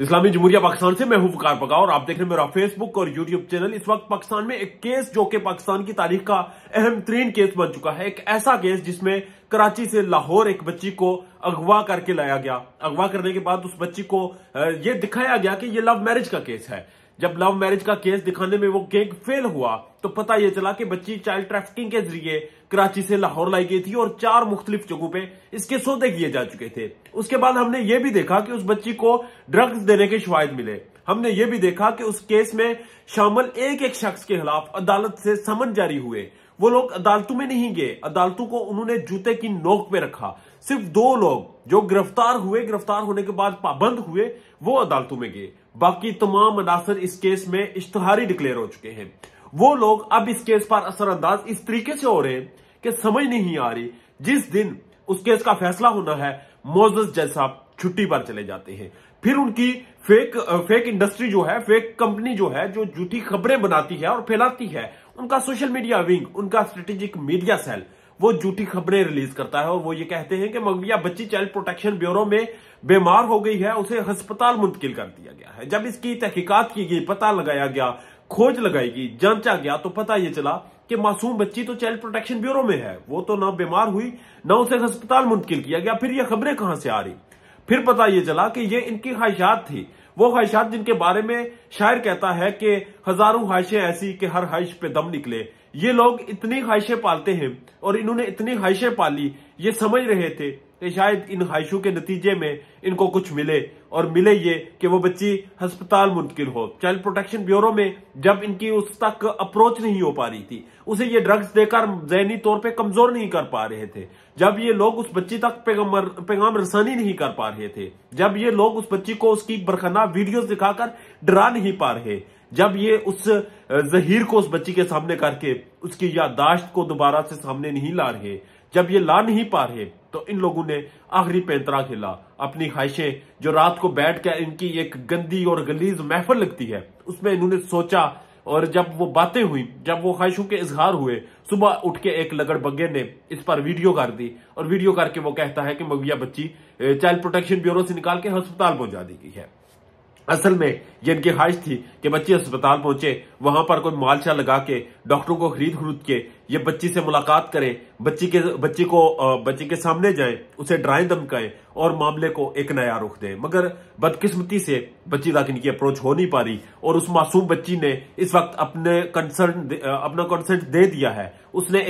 इस्लामी जमहूरिया पाकिस्तान से मैं हूं वकार पका और आप देख रहे हैं मेरा फेसबुक और यूट्यूब चैनल इस वक्त पाकिस्तान में एक केस जो कि पाकिस्तान की तारीख का अहम तरीन केस बन चुका है एक ऐसा केस जिसमें कराची से लाहौर एक बच्ची को अगवा करके लाया गया अगवा करने के बाद उस बच्ची को यह दिखाया गया कि यह लव मैरिज का केस है जब लव मैरिज का केस दिखाने में वो केक फेल हुआ तो पता ये चला कि बच्ची चाइल्ड ट्रैफिकिंग के जरिए कराची से लाहौर लाई गई थी और चार मुख्तलिफ जगहों पे इसके सौदे किए जा चुके थे उसके बाद हमने ये भी देखा कि उस बच्ची को ड्रग्स देने के शवायद मिले हमने ये भी देखा कि उस केस में शामिल एक एक शख्स के खिलाफ अदालत से समन जारी हुए वो लोग अदालतों में नहीं गए अदालतों को उन्होंने जूते की नोक पे रखा सिर्फ दो लोग जो गिरफ्तार हुए गिरफ्तार होने के बाद पाबंद हुए वो अदालतों में गए बाकी तमाम अनासर इस केस में इश्तहारी डिक्लेयर हो चुके हैं वो लोग अब इस केस पर असरअंदाज इस तरीके से हो रहे हैं कि समझ नहीं आ रही जिस दिन उस केस का फैसला होना है मोजस जैसा छुट्टी पर चले जाते हैं फिर उनकी फेक फेक इंडस्ट्री जो है फेक कंपनी जो है जो झूठी खबरें बनाती है और फैलाती है उनका सोशल मीडिया विंग उनका स्ट्रेटेजिक मीडिया सेल वो झूठी खबरें रिलीज करता है और वो ये कहते हैं कि मंगलिया बच्ची चाइल्ड प्रोटेक्शन ब्यूरो में बीमार हो गई है उसे अस्पताल मुंतकिल कर दिया गया है जब इसकी तहकीकात की गई पता लगाया गया खोज लगाई गई जांचा गया तो पता ये चला कि मासूम बच्ची तो चाइल्ड प्रोटेक्शन ब्यूरो में है वो तो ना बीमार हुई ना उसे अस्पताल मुंतकिल किया गया फिर ये खबरें कहां से आ रही फिर पता ये चला कि ये इनकी ख्वाहिशात थी वो ख्वाहिशात जिनके बारे में शायर कहता है कि हजारों ख्वाहिशें ऐसी कि हर ख्वाहिश पे दम निकले ये लोग इतनी ख्वाहिशें पालते हैं और इन्होंने इतनी ख्वाहिशें पाली ये समझ रहे थे कि तो शायद इन ख्वाहिशों के नतीजे में इनको कुछ मिले और मिले ये कि वो बच्ची हस्पताल मुंतकिल हो चाइल्ड प्रोटेक्शन ब्यूरो में जब इनकी उस तक अप्रोच नहीं हो पा रही थी उसे ये ड्रग्स देकर जहनी तौर पे कमजोर नहीं कर पा रहे थे जब ये लोग उस बच्ची तक पैगाम रसानी नहीं कर पा रहे थे जब ये लोग उस बच्ची को उसकी बरखना वीडियो दिखाकर डरा नहीं पा रहे जब ये उस जहीर को उस बच्ची के सामने करके उसकी याददाश्त को दोबारा से सामने नहीं ला रहे जब ये ला नहीं पा रहे तो इन लोगों ने आखिरी पैंतरा खेला अपनी ख्वाहिशें जो रात को बैठ कर इनकी एक गंदी और गलीज महफल लगती है उसमें इन्होंने सोचा और जब वो बातें हुई जब वो ख्वाहिशों के इजहार हुए सुबह उठ के एक लगड़ बगे ने इस पर वीडियो कर दी और वीडियो करके वो कहता है कि मविया बच्ची चाइल्ड प्रोटेक्शन ब्यूरो से निकाल के अस्पताल पहुंचा दी गई है असल में ये इनकी ख्वाहिश थी कि बच्चे अस्पताल पहुंचे वहां पर कोई मालशा लगा के डॉक्टरों को खरीद खरीद के ये बच्ची से मुलाकात करें बच्ची के बच्ची को बच्ची के सामने जाए उसे डराएं धमकाएं और मामले को एक नया रुख दें मगर बदकिस्मती से बच्ची तक इनकी अप्रोच हो नहीं पा रही और उस मासूम बच्ची ने इस वक्त अपने कंसर्न अपना कंसर्ट दे दिया है उसने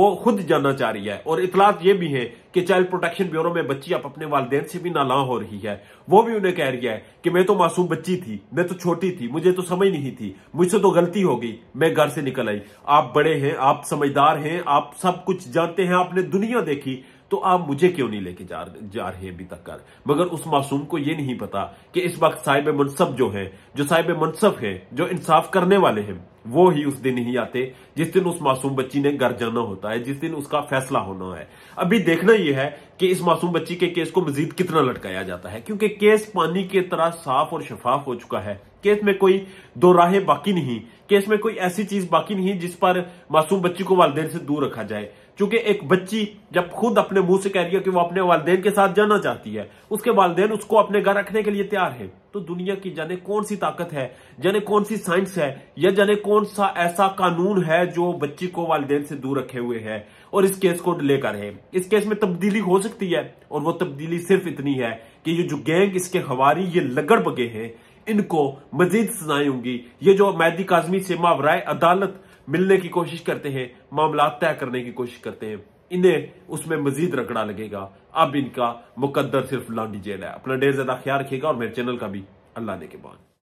वो खुद जानना चाह रही है और इतलात ये भी है कि चाइल्ड प्रोटेक्शन ब्यूरो में बच्ची आप अपने वालदे से भी नाला हो रही है वो भी उन्हें कह रही है कि मैं तो मासूम बच्ची थी मैं तो छोटी थी मुझे तो समझ नहीं थी मुझसे तो गलती हो गई मैं घर से निकल आई आप बड़े हैं आप समझदार हैं आप सब कुछ जानते हैं आपने दुनिया देखी तो आप मुझे क्यों नहीं लेके जा जा रहे अभी तक कर मगर उस मासूम को ये नहीं पता कि इस वक्त साहिब मनसब जो है जो साहिब मनसब है जो इंसाफ करने वाले हैं वो ही उस दिन ही आते जिस दिन उस मासूम बच्ची ने घर जाना होता है जिस दिन उसका फैसला होना है अभी देखना यह है कि इस मासूम बच्ची के केस को मजीद कितना लटकाया जाता है क्योंकि केस पानी की के तरह साफ और शफाफ हो चुका है केस में कोई दो राहे बाकी नहीं केस में कोई ऐसी चीज बाकी नहीं जिस पर मासूम बच्ची को वालदेन से दूर रखा जाए क्योंकि एक बच्ची जब खुद अपने मुंह से कह रही है कि वो अपने वालदेन के साथ जाना चाहती है उसके वालदेन उसको अपने घर रखने के लिए तैयार है तो दुनिया की जाने कौन सी ताकत है जाने कौन सी साइंस है या जाने कौन सा ऐसा कानून है जो बच्ची को वालदेन से दूर रखे हुए है और इस केस को लेकर है इस केस में तब्दीली हो सकती है और वो तब्दीली सिर्फ इतनी है कि ये जो गैंग इसके हवारी ये लगड़ बगे हैं इनको मजीद सजाएं होंगी ये जो मैदी काजमी से मावराय अदालत मिलने की कोशिश करते हैं मामला तय करने की कोशिश करते हैं इन्हें उसमें मजीद रगड़ा लगेगा अब इनका मुकद्दर सिर्फ लांडी जेल है अपना ढेर ज्यादा ख्याल रखेगा और मेरे चैनल का भी अल्लाह ने के बाद